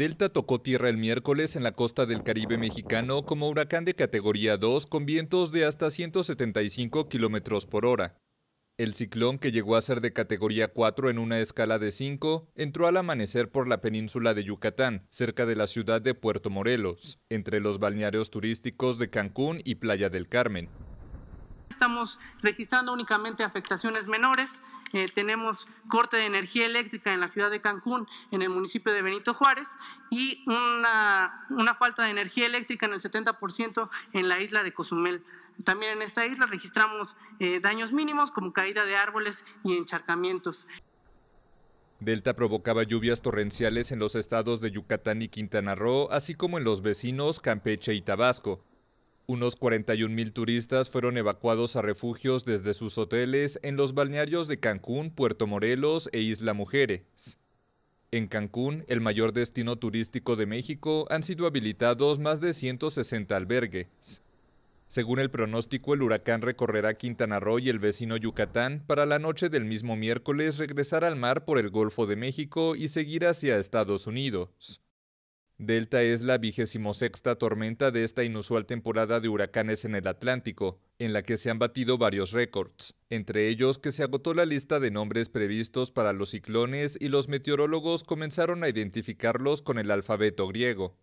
Delta tocó tierra el miércoles en la costa del Caribe mexicano como huracán de categoría 2 con vientos de hasta 175 kilómetros por hora. El ciclón, que llegó a ser de categoría 4 en una escala de 5, entró al amanecer por la península de Yucatán, cerca de la ciudad de Puerto Morelos, entre los balnearios turísticos de Cancún y Playa del Carmen. Estamos registrando únicamente afectaciones menores eh, tenemos corte de energía eléctrica en la ciudad de Cancún, en el municipio de Benito Juárez, y una, falta de energía eléctrica en el 70% en la isla de Cozumel. También en esta isla registramos eh, daños mínimos como caída de árboles y encharcamientos. Delta provocaba lluvias torrenciales en los estados de Yucatán y Quintana Roo, así como en los vecinos Campeche y Tabasco. Unos 41 mil turistas fueron evacuados a refugios desde sus hoteles en los balnearios de Cancún, Puerto Morelos e Isla Mujeres. En Cancún, el mayor destino turístico de México, han sido habilitados más de 160 albergues. Según el pronóstico, el huracán recorrerá Quintana Roo y el vecino Yucatán para la noche del mismo miércoles regresar al mar por el Golfo de México y seguir hacia Estados Unidos. Delta es la vigésimo sexta tormenta de esta inusual temporada de huracanes en el Atlántico, en la que se han batido varios récords, entre ellos que se agotó la lista de nombres previstos para los ciclones y los meteorólogos comenzaron a identificarlos con el alfabeto griego.